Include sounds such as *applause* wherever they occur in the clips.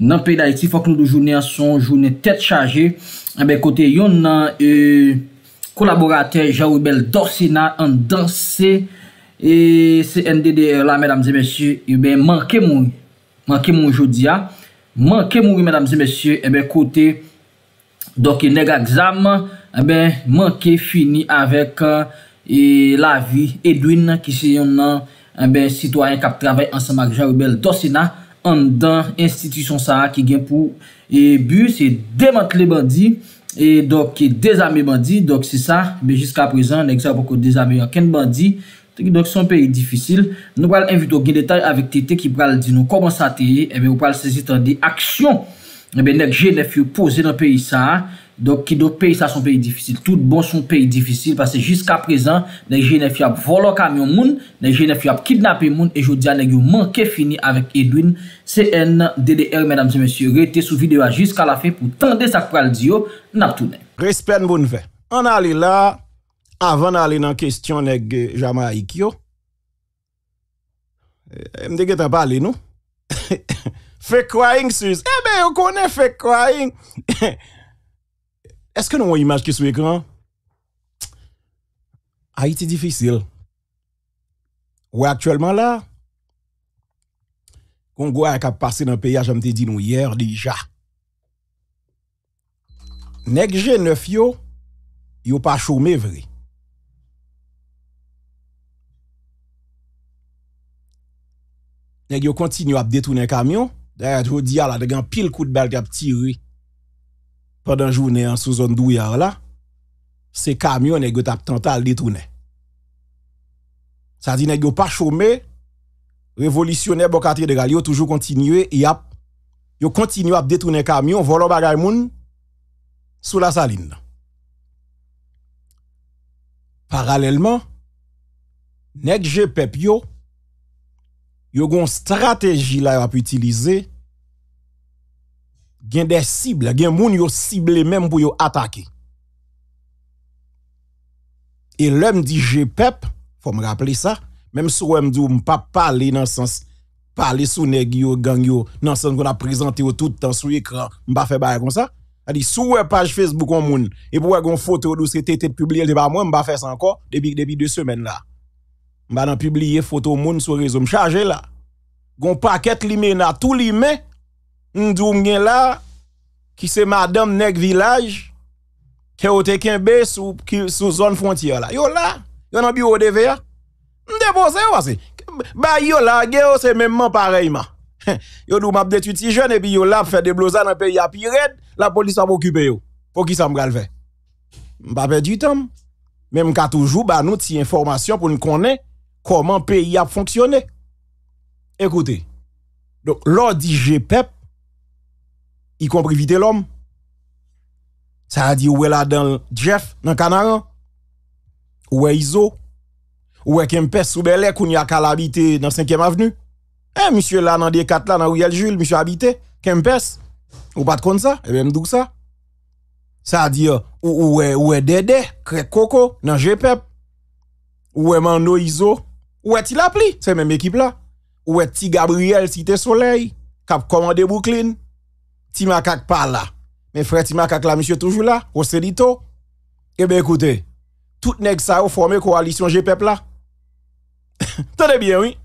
nan pey da iti, fok nou do jouni an son, jouni tet chaje, ebe eh kote yon nan, e, kolaborate, ja oubel dorsina, an dansi, e, se endede la, mèdam zè mèsyè, ebe manke moun, manke moun joudia, manke moun, mèdam zè mèsyè, ebe kote, doke nega gzama, ebe eh manke, fini avek, e, lavi, edwin, ki se yon nan, ebe, eh sitwayen kap travay, an sa magja oubel dorsina, an dan institisyon sa a ki gen pou e bus e demantle bandi e doke dezame bandi, doke se sa, be jiska prezan, nek sa bako dezame yon ken bandi teki doke se an peyi difisil, nou pal invito gen detay avik tete ki pal di nou koman sa teye e be ou pal sezit an de aksyon, e be nek jene fyou pose nan peyi sa a Donk ki do pey sa son pey difisil, tout bon son pey difisil Pase jiska prezan, ne genefi ap volo kamyon moun Ne genefi ap kidnape moun E joudia ne yo manke fini avek Edwin Se en nan DDR, menamse monsi Reti sou videwa jiska la fe pou tende sa kwa al diyo Natounen Respen moun ve An ali la Avan ali nan kestyon neg jama a Ikyo Mdeget ap ali nou Fekwaing sus Ebe yo konen fekwaing He he he Est-ce que nous avons une image qui est sur l'écran? Haïti difficile. Ou actuellement là, Congo a passé dans le pays, je dit nous hier déjà. Nèg G9 yo, yo pas chômé vrai. Nèg yo continue à détourner camion, d'ailleurs, je dis la de pile coup de balle qui a tiré pendant journée en sous-zone douillard là, c'est camion qui t'a tenté à le détourner. Ça dit n'est pas chômé, révolutionnaire bon quartier de Galio toujours continuer, y a yo continue à détourner camion, volant bagay moun sous la saline. Parallèlement, nèg GPEP yo yo gon stratégie là a utiliser a des cibles, gen moun yo ciblé même pour yo attaquer. Et l'homme dit GPEP, faut me rappeler ça, même si on dit on pas parler dans le sens parler sous négio yo gang yo dans le sens qu'on a présenté tout le temps sur écran, on pas faire bail comme ça. Il dit sous page Facebook on moun et pour une photo d'où c'était publié je pas bah, moi, on pas faire ça encore depuis depuis deux semaines là. On va publier photo moun sur réseau chargé là. Gon paquet limé tout limé on gen la, qui c'est madame Nek Village, qui est kembe sous sou zone frontière là. Yo là, yo nan bureau de VA. M'dépose yo se. Ba yo là, c'est même pareillement. yo dou m'a de jeune et puis yo là fait des blousades dans pays à piret, la police va m'occuper yo. Pour qui ça m'gal faire? M'pa perdre du temps. Même qu'à toujours ba nous ti information pour nous connaître comment pays a fonctionné. Écoutez. Donc l'on GPEP y compris vite l'homme. Ça a dit, est là, dans Jeff, dans Canaran. est Iso. est Kempes, sous Belé, qu'on y a qu'à l'habiter dans 5e avenue. Eh, monsieur, là, dans d 4 là, dans Riel Jules, monsieur habité. Kempes. Ou pas de compte ça. Eh bien, douc ça. Ça a dit, euh, où est Dede, Cré Coco, dans GPEP. E est Mando Iso. il appelé, c'est même équipe là. est-il Gabriel, Cité Soleil, Cap Commandé Brooklyn. Timakak pas là. Mais frère Timakak là, monsieur toujours là, au Célito. Eh bien écoutez, tout nèg ça ont formé coalition GPEP e là. *laughs* Tenez bien, oui.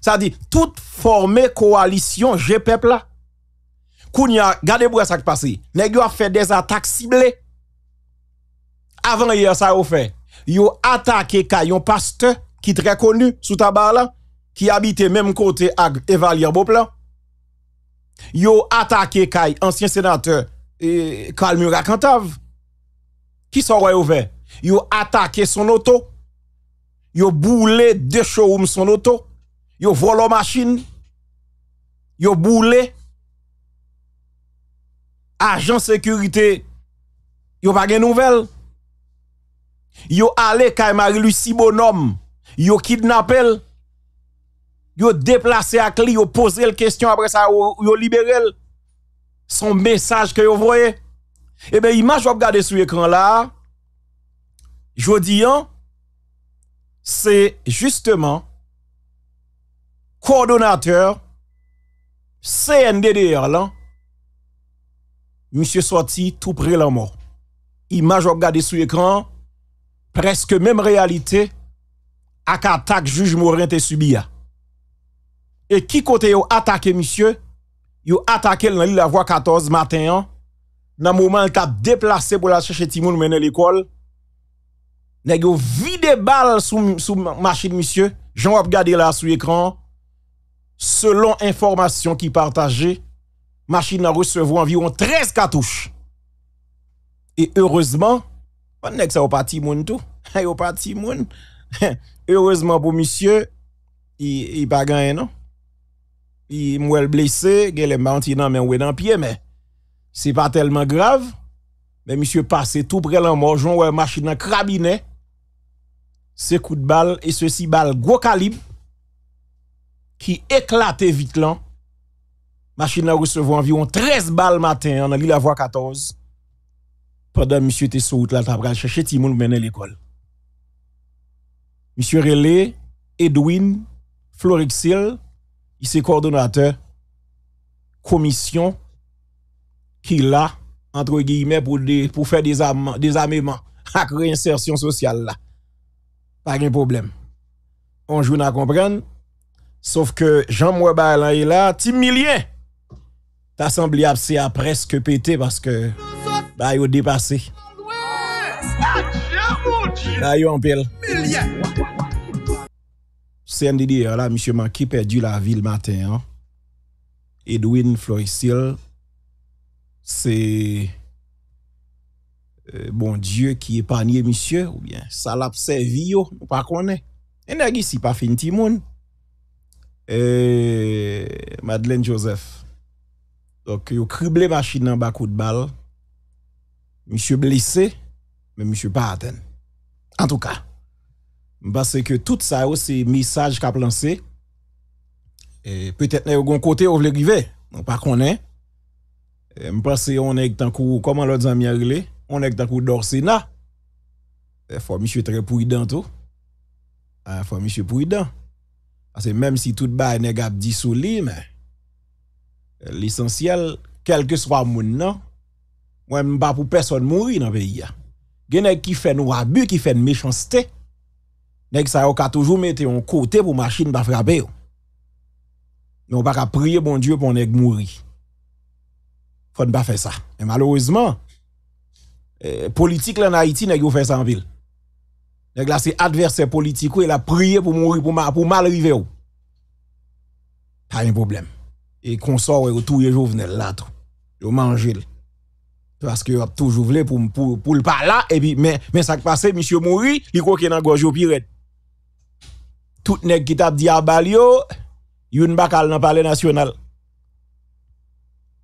Ça dit, tout formé coalition GPEP e là. Kounia, gardez-vous ce qui passe. Nèg a fait des attaques ciblées. Avant hier, ça ont fait. Yo attaqué un Pasteur, qui très connu sous tabar là, qui habitait même côté avec Evalier Beauplan. Yo atake Kay, ansyen senater, Kalmura Kantav. Ki sa woy ouve? Yo atake son oto. Yo boule de choum son oto. Yo volo masin. Yo boule. Ajan sekurite. Yo bagen nouvel. Yo ale Kay Marilu si bonom. Yo kidnapel. yo déplacé à il a posé la question après ça, yo, a libéré son message que vous voyez. Eh bien, image vous regardez sur l'écran là, je dis, hein, c'est justement coordonnateur CNDDR là, monsieur sorti tout près la mort. Image vous regardez sur l'écran, presque même réalité, à attaque juge Morin te subi hein. E ki kote yo atake misye Yo atake l nan li la voa 14 Maten an Nan mouman l ta deplase pou la chache timoun menen l ekol Nan yo vide bal Sou machin misye Jan wap gade la sou ekran Selon informasyon Ki partaje Machin nan resevo an viyon 13 katouche E heurezman bon, Pan nek sa ou pa timoun tou A *laughs* yo pa timoun He *laughs* heurezman pou misye I bagan non? en an il m'a blessé, il est menti dans mais dans pied mais c'est pas tellement grave. Mais monsieur passé tout près e la mort, ouais machine dans cabinet. Ce coup de balle et ceci balle gros calibre qui éclatait vite là. Machine a recevoir environ 13 balles matin en la voie 14. Pendant monsieur était sur route là, pral chercher Timoun l'école. Monsieur Relé, Edwin, Florixil, il est coordonnateur commission qui là entre guillemets pour pour faire des armements des réinsertion sociale là. Pas de problème. On joue à comprendre sauf que Jean Bailan est là Millien, T'as semblé à presque pété parce que bah dépassé. Bah yo en pile. CNDD, hein, là, monsieur Maki perdu la ville matin. Hein. Edwin Floysil, c'est euh, bon Dieu qui épargne monsieur, ou bien ça l'a servi, pas connaît. Et n'a si pas fin timoun. Euh, Madeleine Joseph. Donc, yon criblé machine en bas coup de balle. Monsieur blessé, mais monsieur pas En tout cas, parce que tout ça, c'est message qu'a lancé. Et peut-être un côté ou veut arriver. On pas connaît. Je pense qu'on est tant coup, comment l'autre ami a On est tant coup d'Orsena. Il e, faut monsieur très prudent tout. Il faut monsieur prudent. Parce que même si tout bas est a dissolu l'essentiel, quel que soit le monde, moi, je ne pas pour personne mourir dans le pays. Il y a qui fait nous abus, qui fait une méchanceté nèg ça ka toujours mettre un côté pour machine pas frapper mais on pas prier bon Dieu pour nèg mourir faut ne pas faire ça Et malheureusement eh, politique là en Haïti nèg yo fait ça en ville nèg là c'est adversaire politique et la e prier pour mourir pour pour mal arriver pas un problème et consort et tout Jovenel là tout yo manger parce que a toujours voulu pour pour pour le pas là et puis mais mais ça qui passé monsieur mourir il croit qu'il dans gorge au pirate tout nèg qui t'a dit à Balio, youn bakal nan palais national.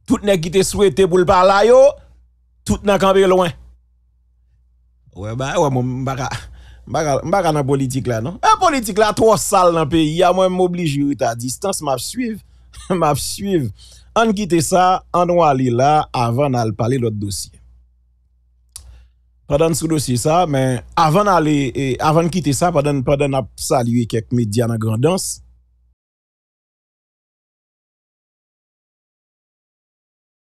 Tout nèg qui te souhaité pour le parler yo, tout nan campé loin. Ouais bah ouais mon baka baka baka politique là non. En politique là trop sale dans pays, a moi m'oblige à distance m'a suivre, *laughs* m'a suivre. On quitte ça, on aller là avant d'aller parler l'autre dossier. padan sou dosye sa, men avan eh, kite sa, padan ap salye kek mi Diana Grandans,